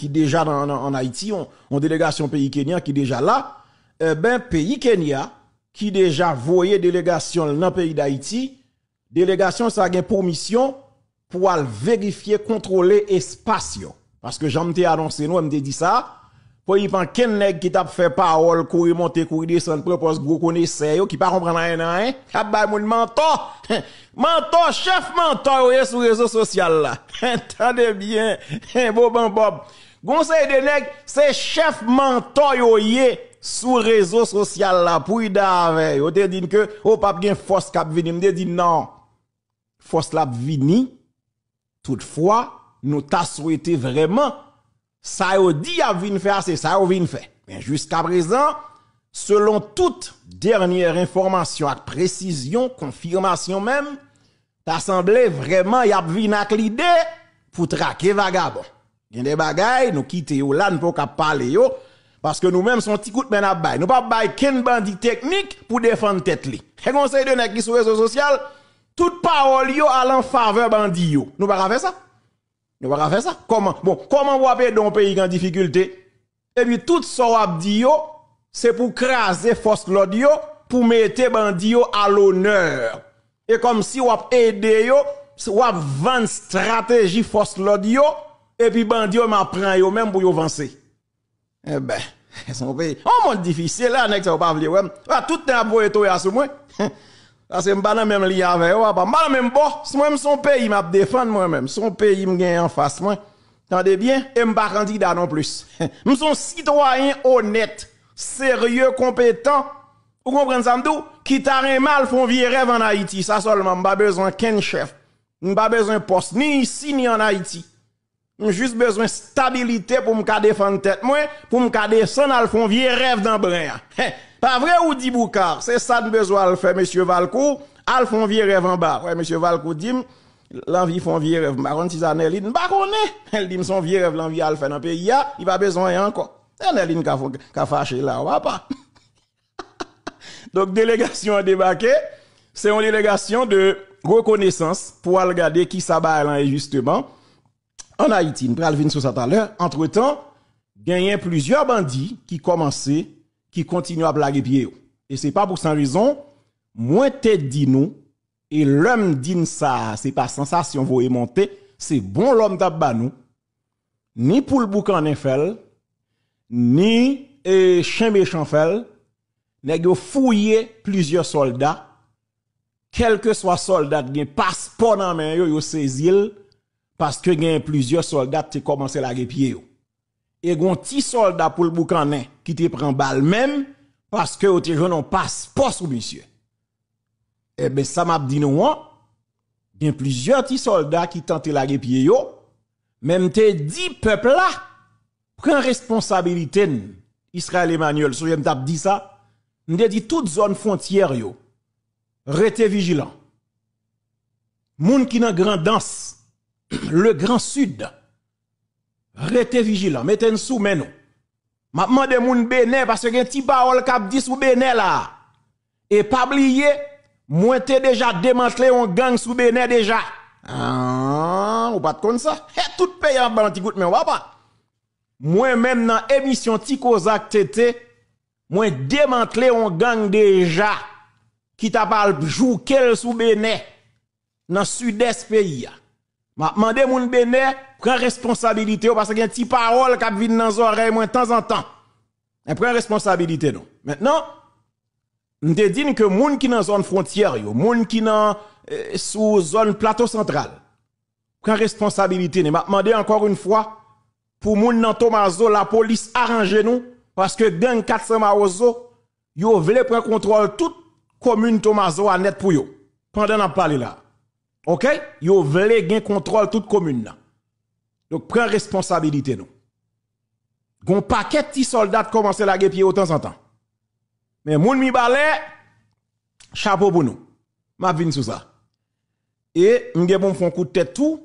qui déjà dans, en Haïti, on, on, délégation pays Kenya qui déjà là, eh ben pays Kenya qui déjà voyait délégation dans le pays d'Haïti, délégation ça a pour mission pour vérifier, contrôler espace Parce que j'en m'te annoncé nous, te dit ça, pour y prendre qu'un qui t'a fait parole, courir monter, courir descendre, propose gros connaisseur qui pas comprendre rien hein, a ah ba moun mentor. mentor chef mentor sur les réseaux sociaux là. Entendez bien, bon bon bob. Conseil de nèg, c'est chef sur sous réseau social là pour y d'avec. te dit que au oh, pape gen force cap vini, me dit non. Force la vini. Toutefois, nous t'a souhaité vraiment ça yo dit a vinn faire c'est ça yo vinn Mais jusqu'à présent, selon toute dernière information avec précision, confirmation même, t'as semblé vraiment y a vinn avec l'idée pour traquer vagabond. Il des bagailles, nous quittons yo là, nous parler Parce que nous-mêmes, sont petit coup de main à Nous pas faire ken bandit technique pour défendre tête li. Et conseil de nek qui sur réseaux sociaux, toute parole yo allant en faveur bandi yo. Nous pas faire ça. Nous pas faire ça. Comment? Bon, comment vous avez un pays en difficulté? Et puis, tout ça vous dit c'est pour craser force l'audio, pour mettre bandi yo à l'honneur. Et comme si vous avez aidé yo, vous avez stratégie force l'audio, et puis bandit, m'apprend yo même pour yo avancer. Eh ben, son pays. On oh, monde difficile là ne ça pas vle ouais. Ah, tout temps pour et à sous Parce que m'pa même lié avec suis pas mal même bon, moi son pays m'a défendre moi même, son pays me gagne en face moi. Tendez bien, et m'pas candidat non plus. M'son citoyen honnête, sérieux, compétent. Vous comprenez ça m'dou? Qui t'arrête mal font vieux rêve en Haïti, ça seulement pas besoin qu'un chef. pas besoin poste ni ici ni en Haïti. J'ai juste besoin de stabilité pour me défendre tête moi, pour me descendre à fond vieux rêve dans brin. Hein? Pas vrai ou dit boucar c'est ça de besoin de faire monsieur Valcourt, al vieux rêve en bas. Ouais monsieur Valcourt dit l'envie font vieux rêve. Par contre, Tizanel, bah, Elle dit son vieux rêve l'envie al faire dans pays, il pas besoin encore. Elle ka ka fâché là, on va pas. Donc délégation a débarqué, c'est une délégation de reconnaissance pour regarder qui s'abat là justement en Haïti. Nous prenons sur ça tout à l'heure. Entre-temps, il y a plusieurs bandits qui commençaient, qui continuent à blaguer pied. Et n'est pas pour sans raison, moins t'es dit nous, et l'homme dit ça, c'est pas sensation, vous monter, c'est bon l'homme d'abba nous, ni pour le boucan ni et chien méchant fel, fouillé plusieurs soldats, quel que soit soldat qui passeport la main il yo parce que a plusieurs soldats ont commencé la pied et gon ti soldat pour le boucanin qui te prend balle même parce que ou te pas un passe sous monsieur eh ben ça m'a dit non a hein? plusieurs petits soldats qui tentaient la pied yo même te dit peuple là prend responsabilité Israël Emmanuel Si yem t'a dit ça m'te dit toute zone frontière yo restez vigilant moun qui nan grand danse le Grand Sud, restez vigilants, mettez-nous sous, mais nous. Maintenant, des gens Bénin, parce que y a un petit parole qui dit sous Bénin là. Et pas oublier, moi t'es déjà démantelé un gang sous Bénin déjà. Ah, ou pas de comme ça. Et tout pays en bas, petit mais on va pas. Moi-même, dans l'émission Tikozak Tété, moi démantelé un gang déjà qui t'a parlé quel sous Bénin dans le sud-est pays. M'a demandé moun Bénin prend responsabilité parce qu'il y a une parole qui vient dans les oreilles de temps en temps. Elle prend responsabilité non. Maintenant, nous te dit que moun qui dans zone frontière yo, moun qui dans euh, sous zone plateau central prend responsabilité. M'a demandé encore une fois pour moun dans Tomazo la police arrange nous parce que gang 400 Marozo yo veulent prendre contrôle toute commune Tomazo à net pour yo. Pendant n'a parlé là. OK Yo vle gen contrôle toute commune là. Donc prend responsabilité nous. Gon paquet ti soldats commencent la guerre de temps en temps. Mais moun mi balai chapeau pour nous. M'a vinn sous ça. Et m'ge bon un coup de tête tout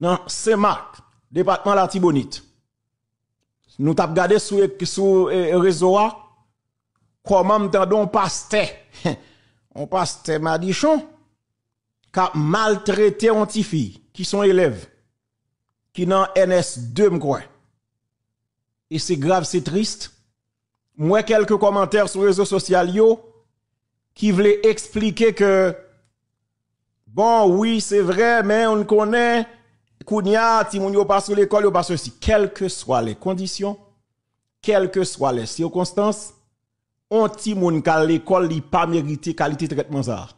dans Saint-Marc, département la Tibonite. Nous tap gardé sur sur eh, réseau comment m'tandon pasteur. on ma Madichon qu'a maltraité un fille qui sont élèves qui dans NS2 Et c'est grave, c'est triste. Moi quelques commentaires sur les réseaux sociaux qui voulaient expliquer que bon oui, c'est vrai mais on connaît Kounia, ti moun pas sur l'école, pas ceci. Quelles que soient les conditions, quelles que soient les circonstances, on ti moun l'école, il pas mérité qualité traitement ça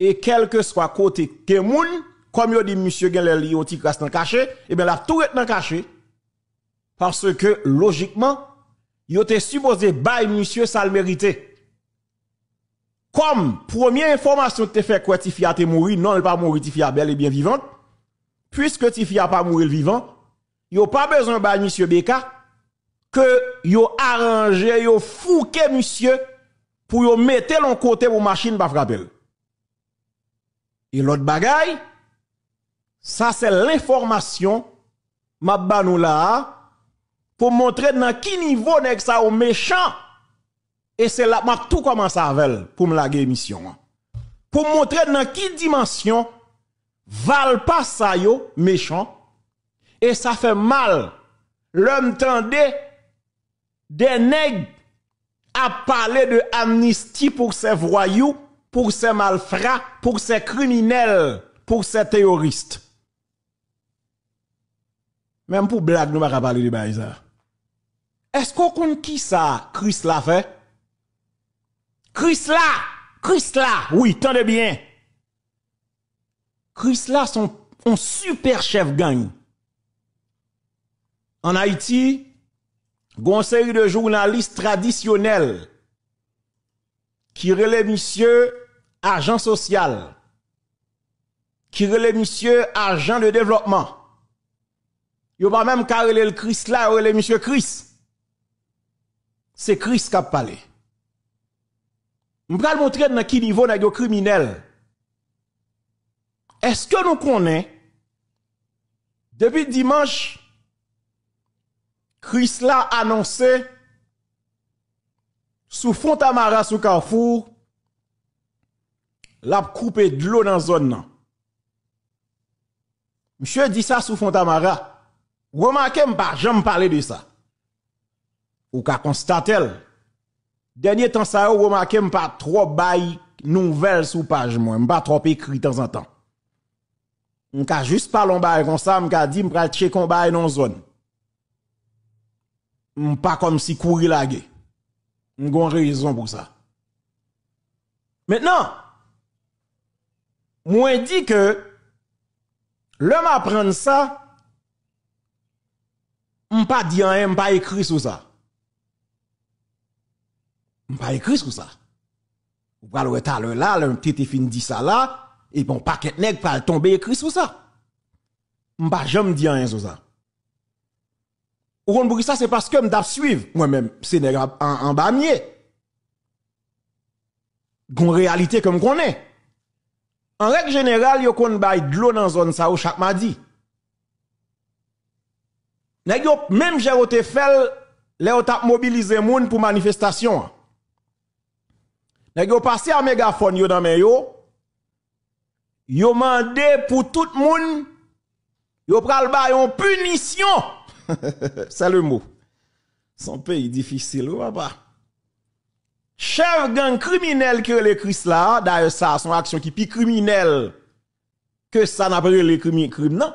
et quel que soit côté que moun, comme yo dit monsieur Genlel, yo ti dans caché, et eh bien la tout est dans caché. Parce que, logiquement, yo te supposé bail monsieur ça le mérité. Comme, première information te fait quoi Tifia te mouri, non, elle pas mouri Tifia belle et bien vivante. Puisque Tifia pas mouri le vivant, yo pas besoin bail monsieur Beka, que yo arrangé, yo fouqué monsieur, pour yo mettre l'on côté pour machine pas frapper. Et l'autre bagaille, ça c'est l'information, ma banou pour montrer dans qui niveau nèg ça au méchant. Et c'est là, m'a tout commence avec pour me laguer mission. Hein. Pour montrer dans qui dimension val pas ça yo méchant. Et ça fait mal. L'homme tendait des nègres à parler de amnistie pour ses voyous pour ces malfrats, pour ces criminels, pour ces terroristes. Même pour blague, nous ne pas parler de Est-ce qu'on compte qui ça, Chris l'a fait? Chris là! Chris là! Oui, de bien! Chris là, son un super chef gang. En Haïti, une série de journalistes traditionnels qui relève monsieur agent social, qui relève monsieur agent de développement. a pas même qu'à le Christ là, relève monsieur Chris. C'est Chris qui a parlé. vous montrer dans quel niveau est criminel. Est-ce que nous connaissons depuis dimanche Chris là annoncé Sou fontamara sou kawfou, la pou koupe dlo nan zon nan. Mwen chwe di sa sou fontamara, wouman kem pa jom pale de sa. Ou ka konstatel, denye tan sa yo wouman kem pa tro bayi nouvel sou paj mwen, mba tro pe kri tan zan tan. Mwen ka jist pale an bayi kon sa, mwen ka di mpre alche kon bayi nan zon. Mwen pa kon si kouri la gey. Nous avons raison pour ça. Maintenant, moi dit que l'homme apprend ça, on pas dit rien, pas écrit sur ça. On pas écrit sur ça. Vous pas le retard là, le petit fin dit ça là, et bon paquet nègre pas tomber écrit sur ça. On pas jamais dit rien sur ça. Ou on ça, c'est parce que m'dap suivre. Moi-même, c'est en, en bamié, Gon réalité comme qu'on est. En règle générale, yo kon bay de l'eau dans zone ça chaque mardi. Nèg yo même j'ai fell les ont mobilisé moun pour manifestation. Nèg yo passé à mégaphone yo dans men yo. Yo mandé pour tout moun yo pral bay une punition C'est le mot. Son pays difficile, papa. Chef gang criminel que les Christ là, d'ailleurs ça, son action qui plus criminelle que ça n'a pas les crime, non.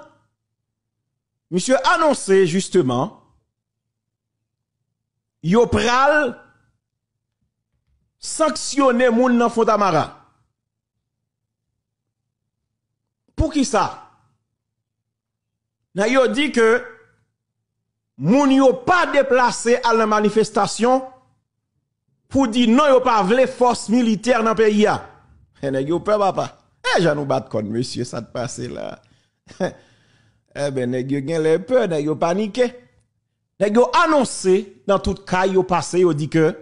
Monsieur annoncé justement, yo pral sanctionner moun nan Fontamara. Pour qui ça? Na yo dit que moun yo pas déplacé à la manifestation pour dire non yo pas vle force militaire dans pays a. Et nèg yo peur papa. Eh j'en nous bat con monsieur ça te passe là. eh ben nèg yo gen les peur, nèg yo paniqué. Nèg yo annoncé dans tout cas yo passé yo dit que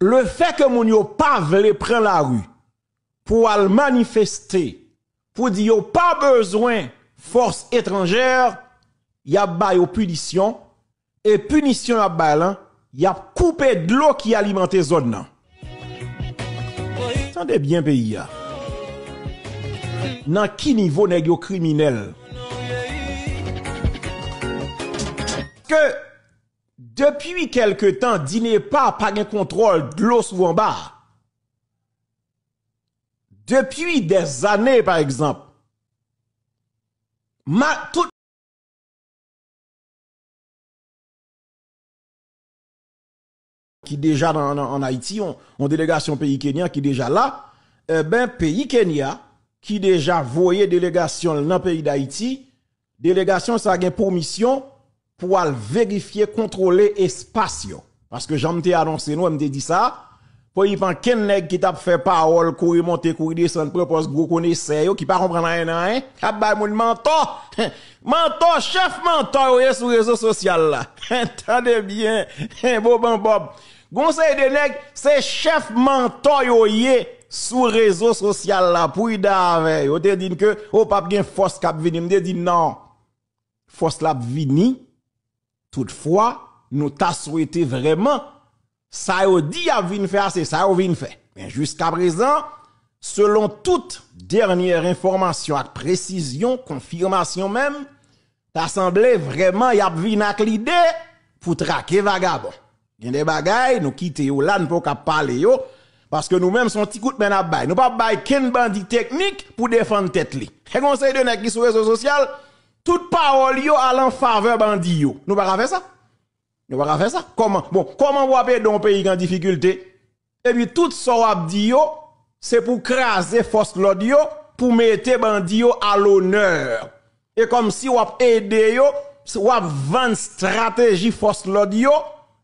le fait que moun yo pas vle prendre la rue pour aller manifester pour dire yo pas besoin force étrangère y ap bay ou punisyon, e punisyon ap bay lan, y ap koupe dlo ki alimante zon nan. San de bien peyi ya. Nan ki nivou neg yo kriminel. Ke, depi kelke tan, di ne pa pa gen kontrol dlo souvan ba. Depi de zane, par ekzamp, ma tout qui déjà en, Haïti, on, délégation pays kenyan qui déjà là, eh ben pays Kenya qui déjà voyait délégation dans le pays d'Haïti, délégation ça a pour mission pour vérifier, contrôler espace. Parce que j'en t'ai annoncé, nous, te dit ça, pour y penser qu'un nègre qui tape fait parole, courir monter, courir descendre, propose gros connaisseur qui pas comprendre rien hein. A bay moun mentor. Mentor chef mentor yo sur réseau social là. Entendez bien. bon, bob. Conseil de nèg, c'est chef mentor yo yé sur réseau social là pour y d'avec. Yo te dit que oh pas bien force cap vini, me dit non. Force la vini. Toutefois, nous t'a souhaité vraiment ça yo dit y'a vin faire, c'est ça yo vin fait. Mais jusqu'à présent, selon toute dernière information avec précision, confirmation même, t'as semblé vraiment y vin avec l'idée pour traquer vagabond. Il y a des bagailles, nous quittons là, nous pouvons parler parce que nous-mêmes sommes petit coup de main à Nous pas bail qu'un bandit technique pour défendre tête li. Et conseil de nek qui sur réseau social, toute parole yo allant faveur bandit yo. Nous pas faire ça. Nous va faire ça. Comment Bon, comment vous avez un pays en difficulté Et eh puis tout a dit c'est pour craser force l'audio pour mettre bandio à l'honneur. Et comme si vous avez aidé vous avez stratégie force l'audio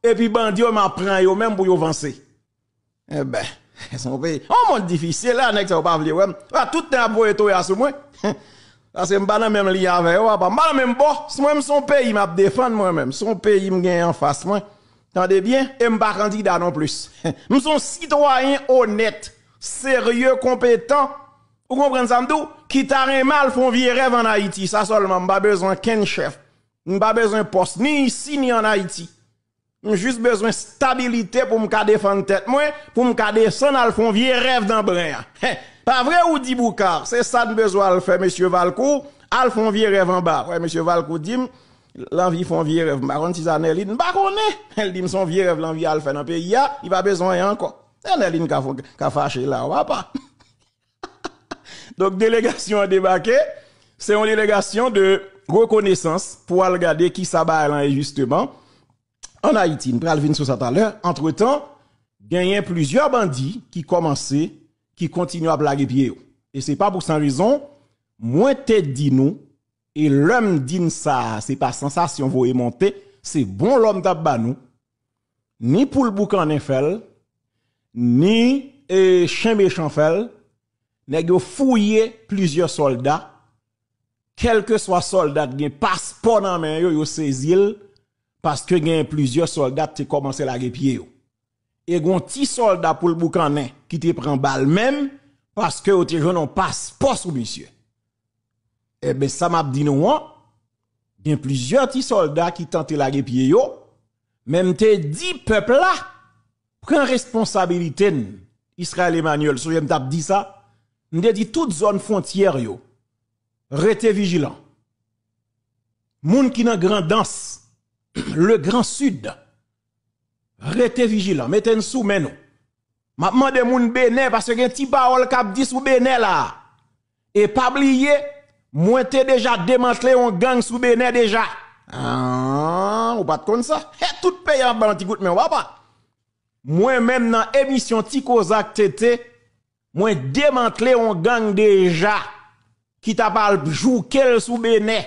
et puis bandi m'apprend yo même pour avancer. Eh ben, c'est un pays. Oh, mon difficile là, nest ça pas vle ouais. Ah, tout temps pour et à sous Parce que je même lié avec eux, je même bon. Si moi-même son pays, je défendre moi-même. Son pays, je gagne en face. Moi. Tendez bien, et je ne pas candidat non plus. nous sommes citoyens honnêtes sérieux, compétent. Vous comprenez ça, Qui t'a mal font vieux rêve en Haïti. Ça seulement, je pas besoin qu'un chef. Je pas besoin poste, ni ici, ni en Haïti. on juste besoin stabilité pour me défendre tête, moi pour me descendre à le rêve dans le C'est vrai ou dit Boukar, c'est ça de besoin de faire, monsieur Valcourt. Al vieux rêve en bas. Ouais, monsieur Valcourt dit, l'envie font vieux rêve. marron, si ça n'est elle dit, son vieux rêve, l'envie le fait dans le pays, il va besoin hein, encore. C'est une qui fâché là, ou pas. Donc, délégation a débarqué. C'est une délégation de reconnaissance pour regarder qui s'abat hein, justement en Haïti. Nous allons sur ça tout à l'heure. Entre-temps, il y a plusieurs bandits qui commençaient qui continue à blaguer pied. Et c'est pas pour sans raison, moi te dit nous, et l'homme dit ça, c'est pas ça sensation veut monter, c'est bon l'homme d'abba nous, ni pour le boucan en ni et chien méchant fel, nèg plusieurs soldats, quel que soit soldat gen passeport la main yo yo parce que gen plusieurs soldats qui commencé à blaguer pied et gon petit soldat pour le boucanin qui te prend balle même parce que te jeune un passe pas monsieur. Eh ben ça m'a dit non, bien hein? plusieurs petits soldats qui tentent la pied yo, même te dit peuple là prend responsabilité Israël Emmanuel, so yem tap dit ça, m'te dit toute zone frontière yo. Restez vigilant. Moun qui dans grand danse, le grand sud Restez vigilant, mettez nous sous nous. Maintenant des moun béné parce que petit parole cap dit sous béné là. Et pas oublier, moi t'es déjà démantelé un gang sous béné déjà. Ah, ou pas comme ça. Et tout pays en bas goût mais pas. Moi même dans émission Ticozac TT, moi démantelé un gang déjà qui t'a joué quel sous béné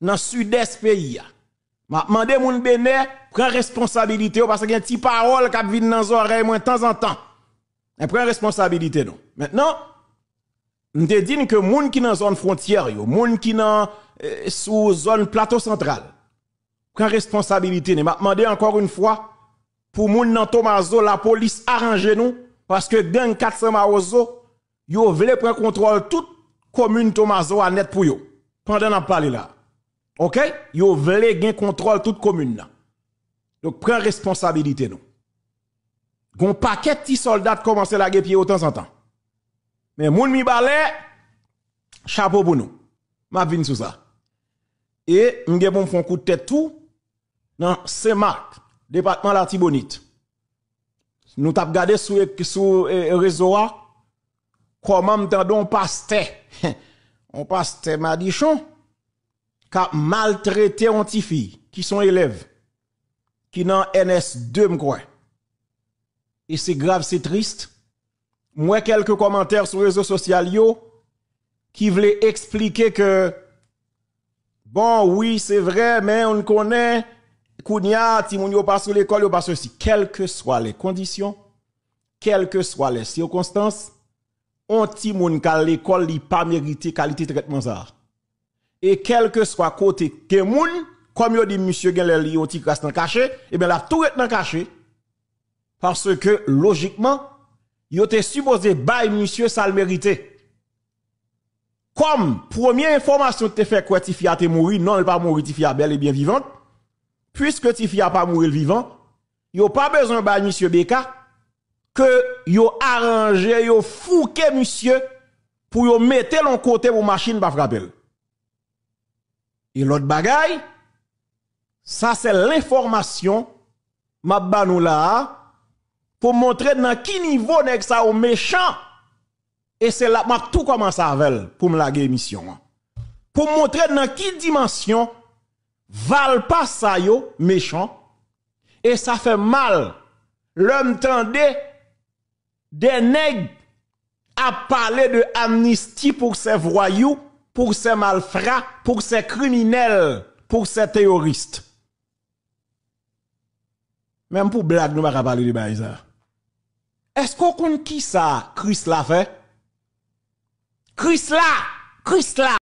dans sud-est pays. M'a demandé moun de prendre responsabilité parce qu'il y a des parole qui viennent dans nos oreilles de temps en temps. Et prend responsabilité non. Maintenant, je te dit que moun qui dans zone frontière yo, moun qui dans euh, sous zone plateau central. Prend responsabilité ne m'a demandé encore une fois pour moun dans Tomazo la police arrange nous parce que gang 400 Marozo yo voulez prendre contrôle toute commune Tomazo à net pour yo. Pendant n'a parlé là. OK Yo vle gen contrôle toute commune là. Donc prend responsabilité nous. Gon paquet ti soldats commencé la guerre pied autant en temps. Mais moun mi balai chapeau pour nous. M'a vinn sous ça. Et m'gen bon fon coup de tête tout dans c'est marc département la Tibonite. Nous t'a gardé sur sur eh, réseau comment m'tendon pasteur. On pasteur Madichon a maltraité un qui sont élèves, qui n'ont NS2, crois Et c'est grave, c'est triste. Moi, quelques commentaires sur les réseaux sociaux qui voulaient expliquer que, bon, oui, c'est vrai, mais on connaît, Kounia, Timounio pas sur l'école, ou pas ceci. Quelles que soient les conditions, quelles que soient les circonstances, on Timoun qu'à l'école, il pas mérité qualité de traitement ça et quel que soit côté que moun, comme a dit monsieur Genlel, yo ti dans en caché, et eh bien la tout est dans caché. Parce que, logiquement, yo était supposé bail monsieur ça le mérité. Comme, première information te fait quoi Tifia te mouri, non, elle pas mouri, Tifia belle et bien vivante. Puisque a pas mouri le vivant, a pas besoin bail monsieur Beka, que yo arrangé, yo fouqué monsieur, pour yo mettre l'on côté pour machine pas frapper. Et l'autre bagaille, ça c'est l'information, ma banou là, pour montrer dans qui niveau nèg ça au méchant. Et c'est là, m'a tout à avec pour me laguer Pour montrer dans quelle dimension val pas ça yo méchant. Et ça fait mal. L'homme tendait des nègres à parler de amnistie pour ces voyous pour ces malfrats, pour ces criminels, pour ces terroristes. Même pour blague, nous ne pas parler de Baïsa. Est-ce qu'on compte qui ça, Chris l'a fait? Chris là! Chris là!